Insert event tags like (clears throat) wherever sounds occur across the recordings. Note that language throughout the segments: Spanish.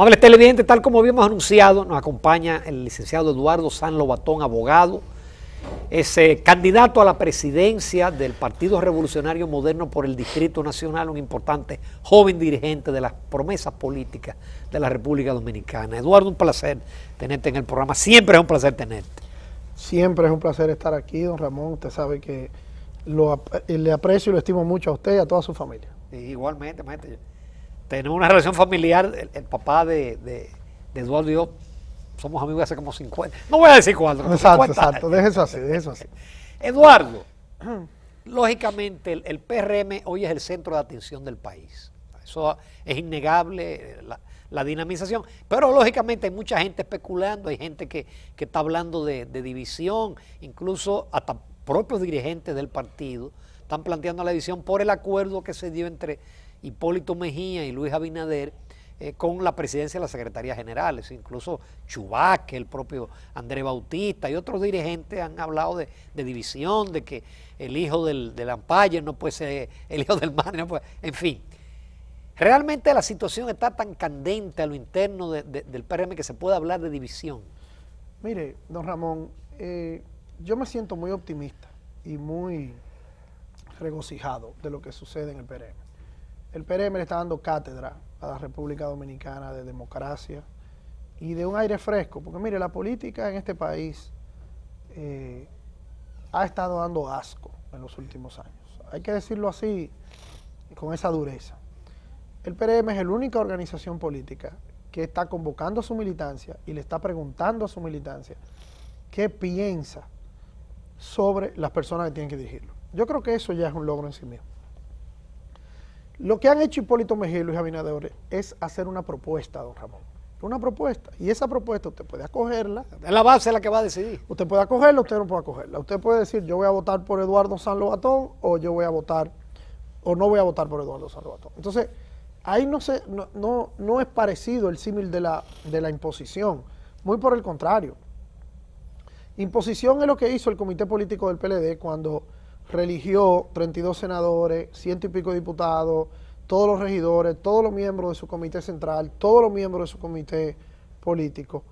Amable televidente, tal como habíamos anunciado, nos acompaña el licenciado Eduardo San Lobatón, abogado, es eh, candidato a la presidencia del Partido Revolucionario Moderno por el Distrito Nacional, un importante joven dirigente de las promesas políticas de la República Dominicana. Eduardo, un placer tenerte en el programa, siempre es un placer tenerte. Siempre es un placer estar aquí, don Ramón, usted sabe que le aprecio y lo estimo mucho a usted y a toda su familia. igualmente, maestro tenemos una relación familiar, el, papá de, Eduardo y yo somos amigos hace como 50, no voy a decir cuánto. Exacto, exacto, deje eso así, deje eso así. Eduardo, (clears throat) lógicamente el, el, PRM hoy es el centro de atención del país. Eso es innegable, la, dinamización. Pero lógicamente hay mucha gente especulando, hay gente que, está hablando de, división, incluso hasta propios dirigentes del partido están planteando la división por el acuerdo que se dio entre Hipólito Mejía y Luis Abinader eh, con la presidencia de la Secretaría General incluso Chubac, el propio André Bautista y otros dirigentes han hablado de, división, de que el hijo del, del no puede ser (laughs) el hijo del en fin. Realmente la situación está tan candente a lo interno del PRM que se puede hablar de división. Mire, don Ramón, eh, yo me siento muy optimista y muy regocijado de lo que sucede en el PRM el PRM le está dando cátedra a la República Dominicana de democracia y de un aire fresco, porque mire, la política en este país eh, ha estado dando asco en los últimos años. Hay que decirlo así, con esa dureza. El PRM es la única organización política que está convocando a su militancia y le está preguntando a su militancia qué piensa sobre las personas que tienen que dirigirlo. Yo creo que eso ya es un logro en sí mismo. Lo que han hecho Hipólito Mejía y Luis Abinader es hacer una propuesta, don Ramón. Una propuesta. Y esa propuesta usted puede acogerla. Es la base la que va a decidir. Usted puede acogerla, usted no puede acogerla. Usted puede decir, yo voy a votar por Eduardo San Lobatón o yo voy a votar, o no voy a votar por Eduardo San Lobatón. Entonces, ahí no, se, no, no, es parecido el símil de la, de la imposición. Muy por el contrario. Imposición es lo que hizo el Comité Político del PLD cuando religió 32 senadores, ciento y pico diputados, todos los regidores, todos los miembros de su comité central, todos los miembros de su comité político,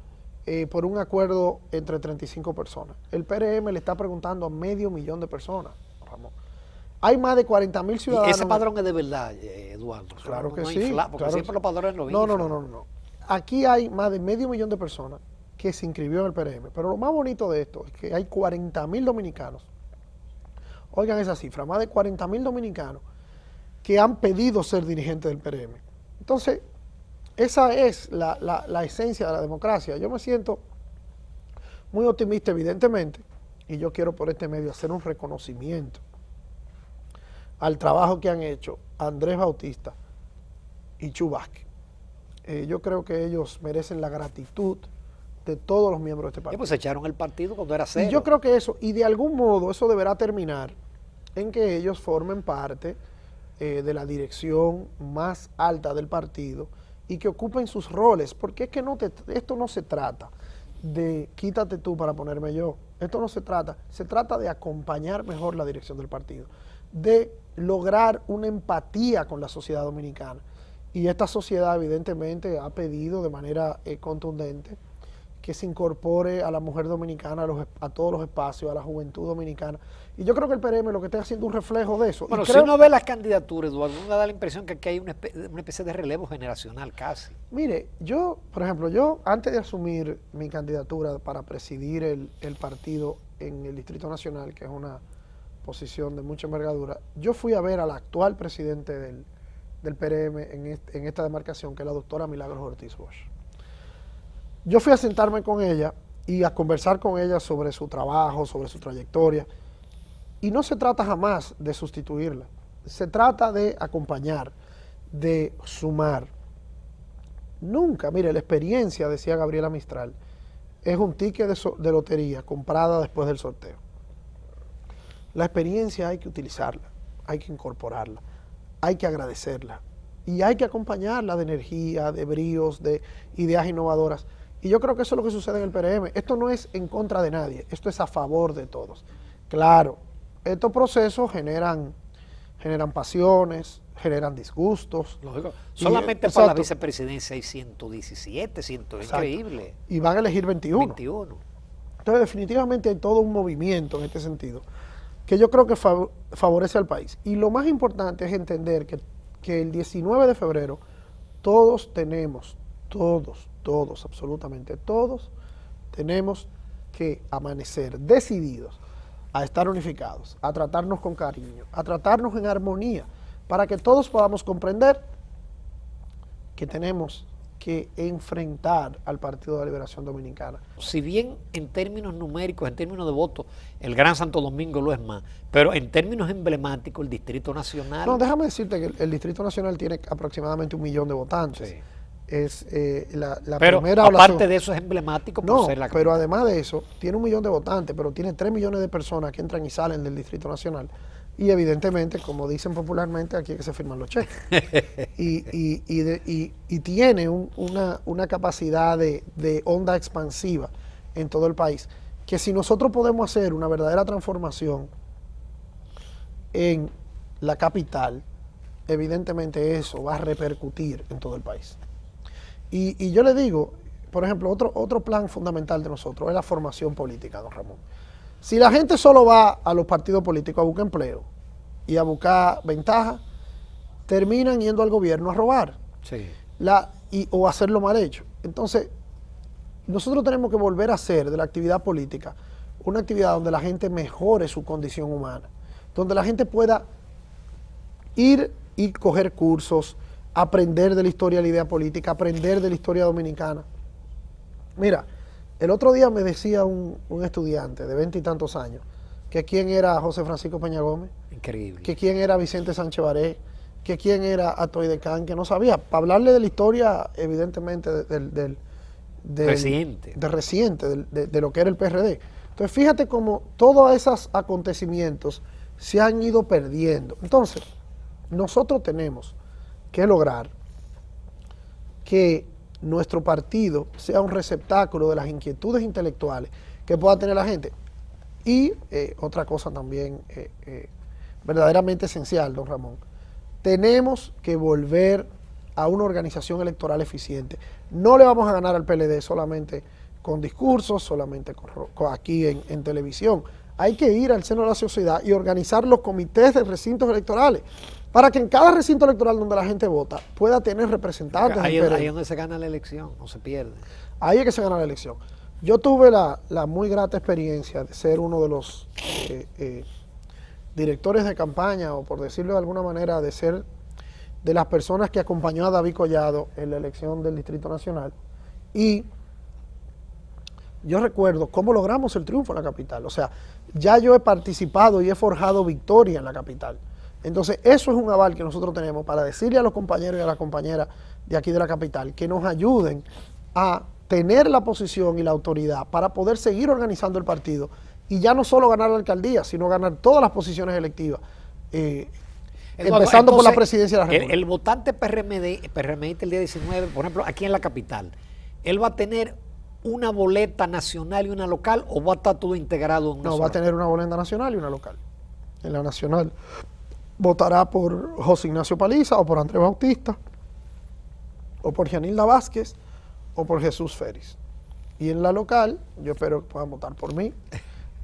eh, por un acuerdo entre 35 personas. El PRM le está preguntando a medio millón de personas, Ramón. Hay más de 40 mil ciudadanos. ese padrón es de verdad, eh, Eduardo. Claro que sí. porque siempre los padrones no, no, no, no, no. Aquí hay más de medio millón de personas que se inscribió en el PRM. Pero lo más bonito de esto es que hay 40 mil dominicanos oigan esa cifra, más de 40 mil dominicanos que han pedido ser dirigentes del PRM. Entonces, esa es la, esencia de la democracia. Yo me siento muy optimista, evidentemente, y yo quiero por este medio hacer un reconocimiento al trabajo que han hecho Andrés Bautista y Chubasque. Eh, yo creo que ellos merecen la gratitud de todos los miembros de este partido. Y pues echaron el partido cuando era cero. Y yo creo que eso, y de algún modo eso deberá terminar en que ellos formen parte eh, de la dirección más alta del partido y que ocupen sus roles, porque es que esto no se trata de quítate tú para ponerme yo, esto no se trata, se trata de acompañar mejor la dirección del partido, de lograr una empatía con la sociedad dominicana. Y esta sociedad evidentemente ha pedido de manera eh, contundente que se incorpore a la mujer dominicana, a, los, a, todos los espacios, a la juventud dominicana. Y yo creo que el PRM lo que está haciendo es un reflejo de eso. Bueno, y creo, si uno ve las candidaturas, Eduardo, uno da la impresión que aquí hay una, especie de relevo generacional casi. Mire, yo, por ejemplo, yo antes de asumir mi candidatura para presidir el, partido en el Distrito Nacional, que es una posición de mucha envergadura, yo fui a ver al actual presidente del, del PRM en, en esta demarcación, que es la doctora Milagros Ortiz Bosch yo fui a sentarme con ella y a conversar con ella sobre su trabajo, sobre su trayectoria. Y no se trata jamás de sustituirla, se trata de acompañar, de sumar. Nunca, mire, la experiencia, decía Gabriela Mistral, es un ticket de, lotería comprada después del sorteo. La experiencia hay que utilizarla, hay que incorporarla, hay que agradecerla y hay que acompañarla de energía, de bríos, de ideas innovadoras. Y yo creo que eso es lo que sucede en el PRM. Esto no es en contra de nadie, esto es a favor de todos. Claro, estos procesos generan, generan pasiones, generan disgustos. Lógico. Solamente para la vicepresidencia hay 117, es increíble. Y van a elegir 21. Entonces, definitivamente hay todo un movimiento en este sentido que yo creo que favorece al país. Y lo más importante es entender que, que el 19 de febrero todos tenemos, todos, todos, absolutamente todos, tenemos que amanecer decididos a estar unificados, a tratarnos con cariño, a tratarnos en armonía, para que todos podamos comprender que tenemos que enfrentar al Partido de Liberación Dominicana. Si bien en términos numéricos, en términos de votos, el Gran Santo Domingo lo es más, pero en términos emblemáticos, el Distrito Nacional... No, déjame decirte que el, Distrito Nacional tiene aproximadamente un millón de votantes es eh, la, la pero, primera aparte de eso es emblemático no, pero además de eso tiene un millón de votantes pero tiene tres millones de personas que entran y salen del distrito nacional y evidentemente como dicen popularmente aquí es que se firman los cheques (laughs) y, tiene una, capacidad de, de onda expansiva en todo el país que si nosotros podemos hacer una verdadera transformación en la capital evidentemente eso va a repercutir en todo el país y, yo le digo, por ejemplo, otro, otro plan fundamental de nosotros es la formación política, don Ramón. Si la gente solo va a los partidos políticos a buscar empleo y a buscar ventaja, terminan yendo al gobierno a robar o la, hacer o hacerlo mal hecho. Entonces, nosotros tenemos que volver a hacer de la actividad política una actividad donde la gente mejore su condición humana, donde la gente pueda ir y coger cursos, aprender de la historia de la idea política, aprender de la historia dominicana. Mira, el otro día me decía un, estudiante de veinte y tantos años que quién era José Francisco Peña Gómez. Increíble. Que quién era Vicente Sánchez Baré, que quién era Atoy de Can, que no sabía. Para hablarle de la historia, evidentemente, del... reciente. De reciente, de lo que era el PRD. Entonces, fíjate cómo todos esos acontecimientos se han ido perdiendo. Entonces, nosotros tenemos que lograr que nuestro partido sea un receptáculo de las inquietudes intelectuales que pueda tener la gente. Y eh, otra cosa también eh, eh, verdaderamente esencial, don Ramón, tenemos que volver a una organización electoral eficiente. No le vamos a ganar al PLD solamente con discursos, solamente con, aquí en televisión. Hay que ir al seno de la sociedad y organizar los comités de recintos electorales para que en cada recinto electoral donde la gente vota pueda tener representantes. Ahí, es donde se gana la elección, no se pierde. Ahí es que se gana la elección. Yo tuve la, muy grata experiencia de ser uno de los eh, eh, directores de campaña, o por decirlo de alguna manera, de ser de las personas que acompañó a David Collado en la elección del Distrito Nacional. Y yo recuerdo cómo logramos el triunfo en la capital. O sea, ya yo he participado y he forjado victoria en la capital. Entonces, eso es un aval que nosotros tenemos para decirle a los compañeros y a las compañeras de aquí de la capital que nos ayuden a tener la posición y la autoridad para poder seguir organizando el partido y ya no solo ganar la alcaldía, sino ganar todas las posiciones electivas. Eh, empezando por la presidencia de la República. El, votante PRMD, PRMD el día 19, por ejemplo, aquí en la capital, él va a tener una boleta nacional y una local o va a estar todo integrado en una No, va a tener una boleta nacional y una local. En la nacional votará por José Ignacio Paliza o por Andrés Bautista o por Janilda Vázquez o por Jesús Ferris. Y en la local, yo espero que puedan votar por mí.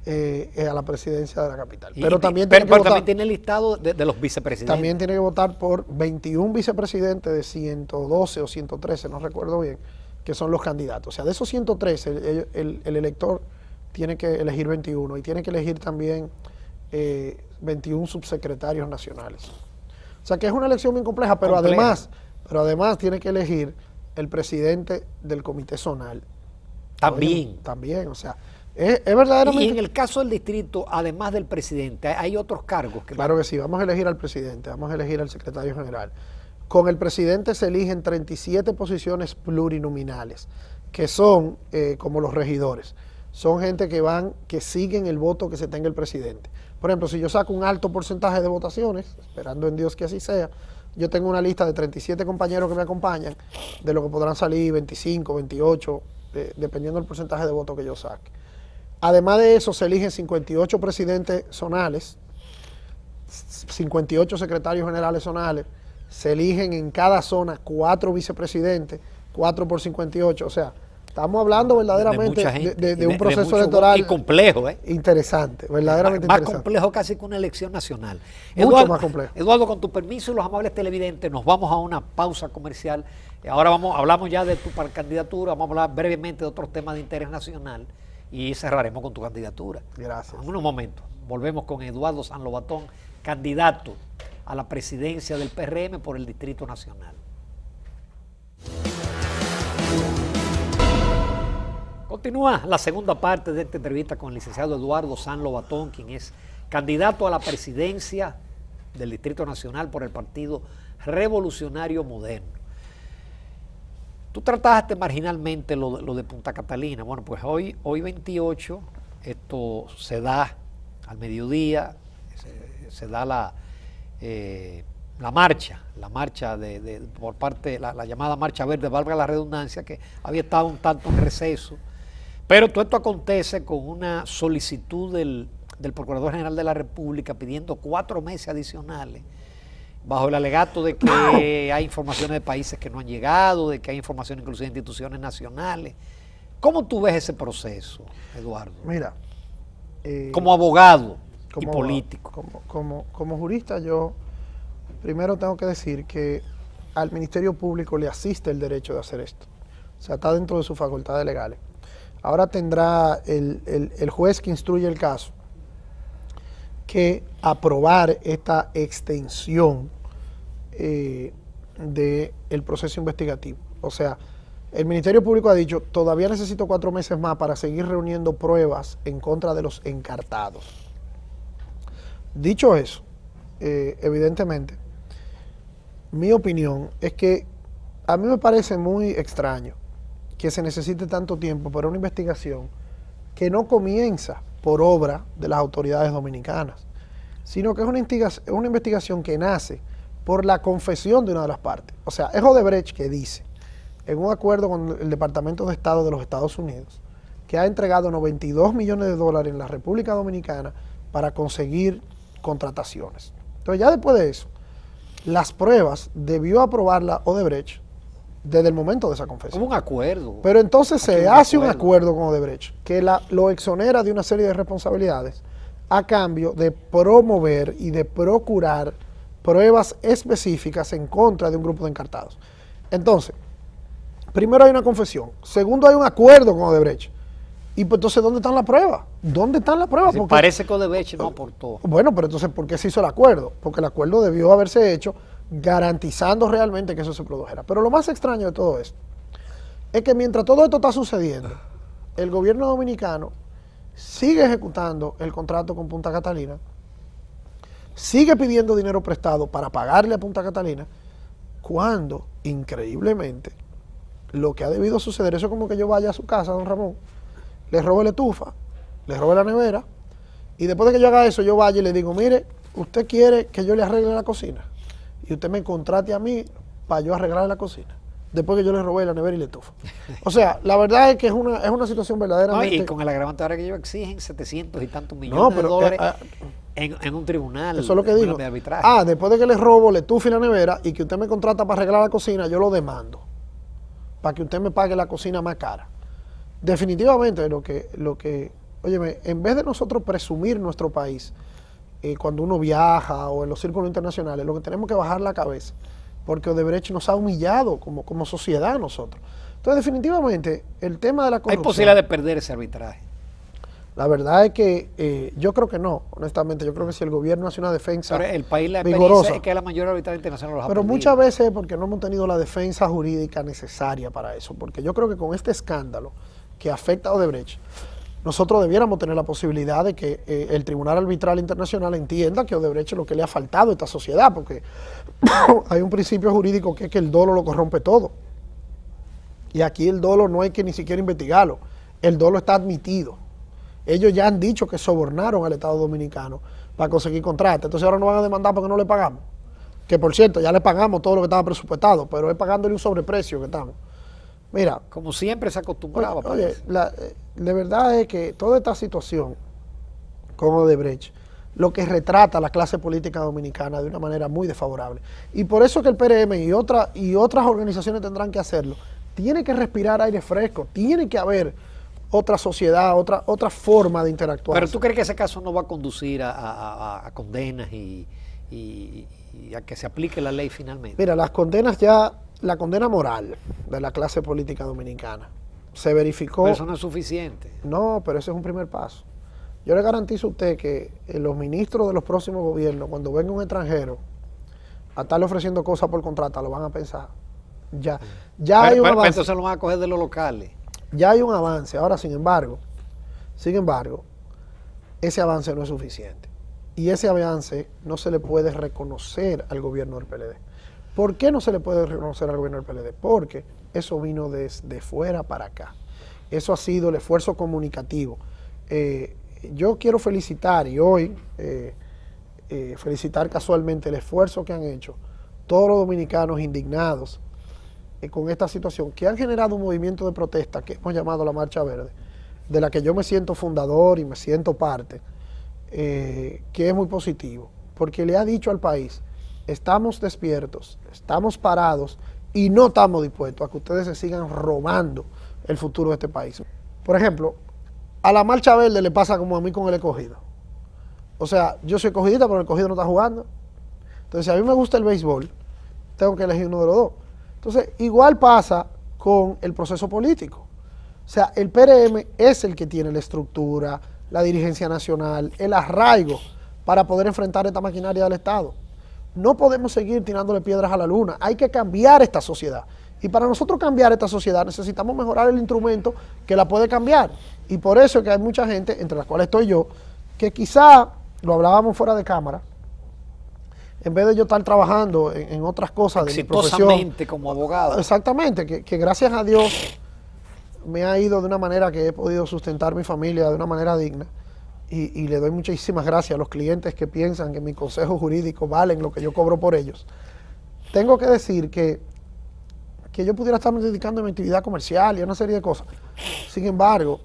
Eh, eh, a la presidencia de la capital. pero también, tiene, el listado de, los vicepresidentes. También tiene que votar por 21 vicepresidentes de 112 o 113, no recuerdo bien, que son los candidatos. O sea, de esos 113, el, elector tiene que elegir 21 y tiene que elegir también eh, 21 subsecretarios nacionales. O sea que es una elección bien compleja, pero además, pero además tiene que elegir el presidente del comité zonal. También. también, o sea, es, verdaderamente. Y en el caso del distrito, además del presidente, hay otros cargos. Que claro que sí, vamos a elegir al presidente, vamos a elegir al secretario general. Con el presidente se eligen 37 posiciones plurinominales, que son eh, como los regidores son gente que van, que siguen el voto que se tenga el presidente. Por ejemplo, si yo saco un alto porcentaje de votaciones, esperando en Dios que así sea, yo tengo una lista de 37 compañeros que me acompañan, de lo que podrán salir 25, 28, dependiendo del porcentaje de voto que yo saque. Además de eso, se eligen 58 presidentes zonales, 58 secretarios generales zonales, se eligen en cada zona cuatro vicepresidentes, 4 por 58, o sea, Estamos hablando verdaderamente de, un proceso electoral. complejo, ¿eh? Interesante, verdaderamente más, más complejo casi que una elección nacional. Eduardo, más complejo. Eduardo, con tu permiso y los amables televidentes, nos vamos a una pausa comercial. Eh, ahora vamos, hablamos ya de tu candidatura, vamos a hablar brevemente de otros temas de interés nacional y cerraremos con tu candidatura. Gracias. En unos momentos. Volvemos con Eduardo San Lobatón, candidato a la presidencia del PRM por el Distrito Nacional. Continúa la segunda parte de esta entrevista con el licenciado Eduardo San Lobatón, quien es candidato a la presidencia del Distrito Nacional por el Partido Revolucionario Moderno. Tú trataste marginalmente lo, de Punta Catalina. Bueno, pues hoy, hoy 28, esto se da al mediodía, se, da la, eh, la marcha, la marcha de, por parte, la, llamada marcha verde, valga la redundancia, que había estado un tanto en receso pero todo esto acontece con una solicitud del, Procurador General de la República pidiendo cuatro meses adicionales bajo el alegato de que hay informaciones de países que no han llegado, de que hay información inclusive de instituciones nacionales. ¿Cómo tú ves ese proceso, Eduardo? Mira, eh, como abogado como, y político. Como, como, como jurista yo primero tengo que decir que al Ministerio Público le asiste el derecho de hacer esto. O sea, está dentro de sus facultades legales ahora tendrá el, juez que instruye el caso que aprobar esta extensión eh, del proceso investigativo. O sea, el Ministerio Público ha dicho, todavía necesito cuatro meses más para seguir reuniendo pruebas en contra de los encartados. Dicho eso, eh, evidentemente, mi opinión es que a mí me parece muy extraño que se necesite tanto tiempo para una investigación que no comienza por obra de las autoridades dominicanas, sino que es una, investigación, que nace por la confesión de una de las partes. O sea, es Odebrecht que dice, en un acuerdo con el Departamento de Estado de los Estados Unidos, que ha entregado 92 millones de dólares en la República Dominicana para conseguir contrataciones. Entonces, ya después de eso, las pruebas debió aprobarla Odebrecht desde el momento de esa confesión. Como un acuerdo. Pero entonces se hace un acuerdo con Odebrecht que lo exonera de una serie de responsabilidades a cambio de promover y de procurar pruebas específicas en contra de un grupo de encartados. Entonces, primero hay una confesión, segundo hay un acuerdo con Odebrecht. Y pues entonces, ¿dónde están las pruebas? ¿Dónde están las pruebas? parece que Odebrecht no aportó. Bueno, pero entonces, ¿por qué se hizo el acuerdo? Porque el acuerdo debió haberse hecho garantizando realmente que eso se produjera. Pero lo más extraño de todo esto es que mientras todo esto está sucediendo, el gobierno dominicano sigue ejecutando el contrato con Punta Catalina, sigue pidiendo dinero prestado para pagarle a Punta Catalina, cuando, increíblemente, lo que ha debido suceder, eso es como que yo vaya a su casa, don Ramón, le robe la estufa, le robe la nevera, y después de que yo haga eso, yo vaya y le digo, mire, usted quiere que yo le arregle la cocina y usted me contrate a mí para yo arreglar la cocina. Después que yo le robé la nevera y le estufa. O sea, la verdad es que es una, situación verdaderamente... y con el agravante ahora que ellos exigen 700 y tantos millones de eh, dólares ah, en, un tribunal. Eso es lo que digo. De Ah, después de que le robo le estufa y la nevera y que usted me contrata para arreglar la cocina, yo lo demando. Para que usted me pague la cocina más cara. Definitivamente lo que, lo que, óyeme, en vez de nosotros presumir nuestro país, eh, cuando uno viaja o en los círculos internacionales, lo que tenemos que bajar la cabeza, porque Odebrecht nos ha humillado como, como sociedad a nosotros. Entonces, definitivamente, el tema de la corrupción... ¿Hay posibilidad de perder ese arbitraje? La verdad es que eh, yo creo que no, honestamente. Yo creo que si el gobierno hace una defensa el país la vigorosa, es que la mayor arbitraje internacional los Pero muchas veces es porque no hemos tenido la defensa jurídica necesaria para eso. Porque yo creo que con este escándalo que afecta a Odebrecht, nosotros debiéramos tener la posibilidad de que eh, el Tribunal Arbitral Internacional entienda que Odebrecht es lo que le ha faltado a esta sociedad, porque (coughs) hay un principio jurídico que es que el dolo lo corrompe todo. Y aquí el dolo no hay que ni siquiera investigarlo, el dolo está admitido. Ellos ya han dicho que sobornaron al Estado Dominicano para conseguir contratos, entonces ahora no van a demandar porque no le pagamos. Que por cierto, ya le pagamos todo lo que estaba presupuestado, pero es pagándole un sobreprecio que estamos. Mira. Como siempre se acostumbraba. Oye, pues. la, verdad es que toda esta situación con Odebrecht lo que retrata la clase política dominicana de una manera muy desfavorable. Y por eso que el PRM y, y otras organizaciones tendrán que hacerlo. Tiene que respirar aire fresco, tiene que haber otra sociedad, otra, otra forma de interactuar. Pero tú crees que ese caso no va a conducir a, condenas y, a que se aplique la ley finalmente. Mira, las condenas ya la condena moral de la clase política dominicana se verificó. Pero eso no es suficiente. No, pero ese es un primer paso. Yo le garantizo a usted que eh, los ministros de los próximos gobiernos, cuando venga un extranjero a estarle ofreciendo cosas por contrata, lo van a pensar. Ya, ya hay un avance. lo van a coger de los locales. Ya hay un avance. Ahora, sin embargo, sin embargo, ese avance no es suficiente. Y ese avance no se le puede reconocer al gobierno del PLD. ¿Por qué no se le puede reconocer al gobierno del PLD? Porque eso vino desde fuera para acá. Eso ha sido el esfuerzo comunicativo. Eh, yo quiero felicitar y hoy eh, eh, felicitar casualmente el esfuerzo que han hecho todos los dominicanos indignados con esta situación, que han generado un movimiento de protesta que hemos llamado la Marcha Verde, de la que yo me siento fundador y me siento parte, que es muy positivo, porque le ha dicho al país, estamos despiertos, estamos parados y no estamos dispuestos a que ustedes se sigan robando el futuro de este país. Por ejemplo, a la marcha verde le pasa como a mí con el escogido. O sea, yo soy escogidita, pero el escogido no está jugando. Entonces, si a mí me gusta el béisbol, tengo que elegir uno de los dos. Entonces, igual pasa con el proceso político. O sea, el PRM es el que tiene la estructura, la dirigencia nacional, el arraigo para poder enfrentar esta maquinaria del Estado. No podemos seguir tirándole piedras a la luna. Hay que cambiar esta sociedad. Y para nosotros cambiar esta sociedad necesitamos mejorar el instrumento que la puede cambiar. Y por eso es que hay mucha gente, entre las cuales estoy yo, que quizá, lo hablábamos fuera de cámara, en vez de yo estar trabajando en, otras cosas de mi profesión. como abogado. Exactamente, que gracias a Dios me ha ido de una manera que he podido sustentar mi familia de una manera digna y, y, le doy muchísimas gracias a los clientes que piensan que mi consejo jurídico valen lo que yo cobro por ellos. Tengo que decir que, que yo pudiera estarme dedicando a mi actividad comercial y a una serie de cosas. Sin embargo,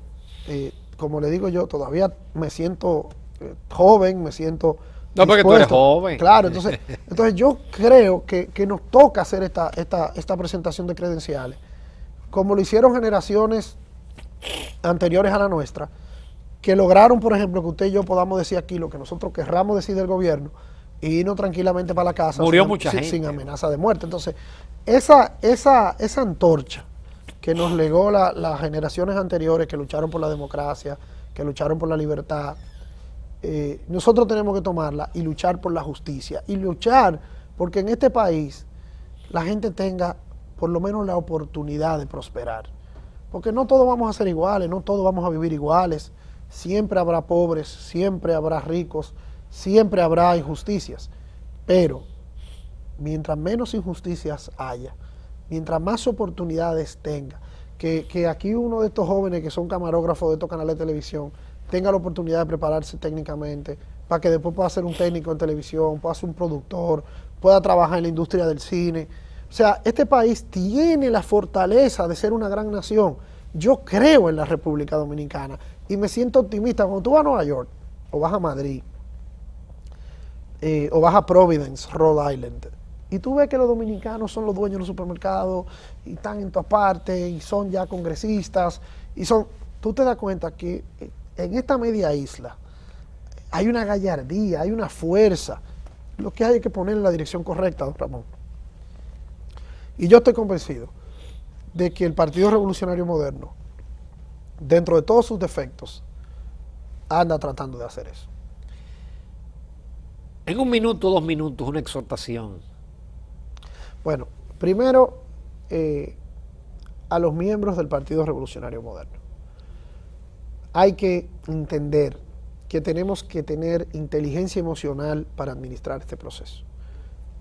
eh, como le digo yo, todavía me siento eh, joven, me siento... No, porque tú eres joven. Claro, entonces, (laughs) entonces yo creo que, que nos toca hacer esta, esta, esta presentación de credenciales, como lo hicieron generaciones anteriores a la nuestra que lograron, por ejemplo, que usted y yo podamos decir aquí lo que nosotros querramos decir del gobierno y irnos tranquilamente para la casa. sin, amenaza de muerte. Entonces, esa, esa, esa antorcha que nos legó las generaciones anteriores que lucharon por la democracia, que lucharon por la libertad, eh, nosotros tenemos que tomarla y luchar por la justicia y luchar porque en este país la gente tenga por lo menos la oportunidad de prosperar. Porque no todos vamos a ser iguales, no todos vamos a vivir iguales, siempre habrá pobres, siempre habrá ricos, siempre habrá injusticias, pero mientras menos injusticias haya, mientras más oportunidades tenga, que, aquí uno de estos jóvenes que son camarógrafos de estos canales de televisión tenga la oportunidad de prepararse técnicamente para que después pueda ser un técnico en televisión, pueda ser un productor, pueda trabajar en la industria del cine. O sea, este país tiene la fortaleza de ser una gran nación. Yo creo en la República Dominicana. Y me siento optimista. Cuando tú vas a Nueva York, o vas a Madrid, eh, o vas a Providence, Rhode Island, y tú ves que los dominicanos son los dueños de los supermercados, y están en todas partes, y son ya congresistas, y son. Tú te das cuenta que eh, en esta media isla hay una gallardía, hay una fuerza. Lo que hay que poner en la dirección correcta, don Ramón. Y yo estoy convencido de que el Partido Revolucionario Moderno dentro de todos sus defectos, anda tratando de hacer eso. En un minuto, dos minutos, una exhortación. Bueno, primero eh, a los miembros del Partido Revolucionario Moderno. Hay que entender que tenemos que tener inteligencia emocional para administrar este proceso.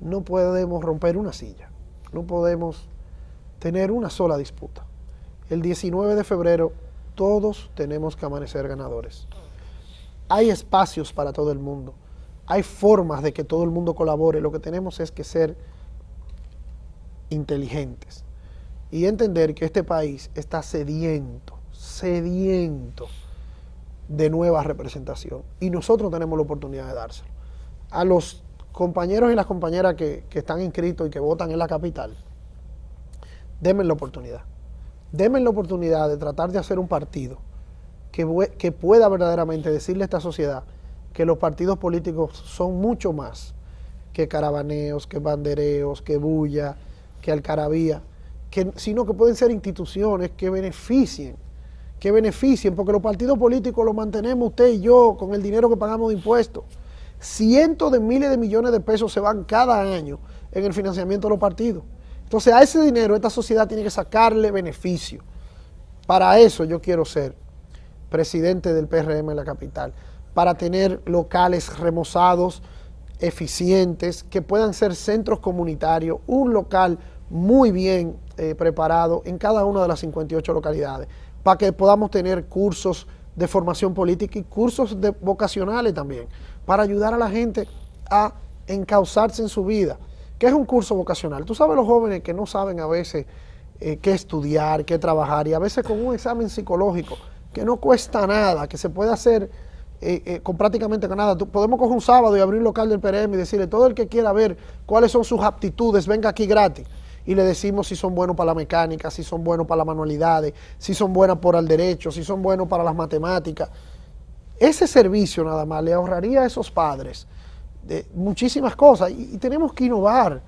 No podemos romper una silla, no podemos tener una sola disputa. El 19 de febrero todos tenemos que amanecer ganadores. Hay espacios para todo el mundo. Hay formas de que todo el mundo colabore. Lo que tenemos es que ser inteligentes y entender que este país está sediento, sediento de nueva representación. Y nosotros tenemos la oportunidad de dárselo. A los compañeros y las compañeras que, están inscritos y que votan en la capital, denme la oportunidad. Deme la oportunidad de tratar de hacer un partido que, que pueda verdaderamente decirle a esta sociedad que los partidos políticos son mucho más que carabaneos, que bandereos, que bulla, que alcarabía, que, sino que pueden ser instituciones que beneficien, que beneficien, porque los partidos políticos los mantenemos usted y yo con el dinero que pagamos de impuestos. Cientos de miles de millones de pesos se van cada año en el financiamiento de los partidos. Entonces a ese dinero esta sociedad tiene que sacarle beneficio. Para eso yo quiero ser presidente del PRM en la capital, para tener locales remozados, eficientes, que puedan ser centros comunitarios, un local muy bien eh, preparado en cada una de las 58 localidades, para que podamos tener cursos de formación política y cursos de, vocacionales también, para ayudar a la gente a encauzarse en su vida. ¿Qué es un curso vocacional? Tú sabes los jóvenes que no saben a veces eh, qué estudiar, qué trabajar, y a veces con un examen psicológico que no cuesta nada, que se puede hacer eh, eh, con prácticamente nada. podemos coger un sábado y abrir un local del PRM y decirle, todo el que quiera ver cuáles son sus aptitudes, venga aquí gratis. Y le decimos si son buenos para la mecánica, si son buenos para las manualidades, si son buenas para el derecho, si son buenos para las matemáticas. Ese servicio nada más le ahorraría a esos padres de muchísimas cosas y, tenemos que innovar.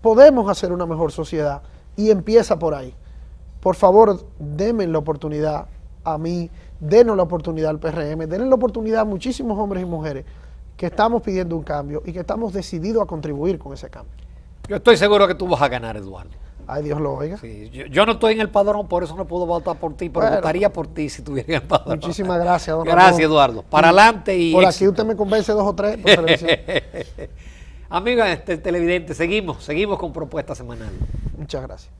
Podemos hacer una mejor sociedad y empieza por ahí. Por favor, denme la oportunidad a mí, denos la oportunidad al PRM, denle la oportunidad a muchísimos hombres y mujeres que estamos pidiendo un cambio y que estamos decididos a contribuir con ese cambio. Yo estoy seguro que tú vas a ganar, Eduardo. Ay, Dios lo oiga. yo, no estoy en el padrón, por eso no puedo votar por ti, pero votaría por ti si estuviera en el padrón. Muchísimas gracias, don Gracias, Eduardo. Para adelante y. Por aquí usted me convence dos o tres (laughs) Amigos este, televidentes, seguimos, seguimos con propuesta semanal. Muchas gracias.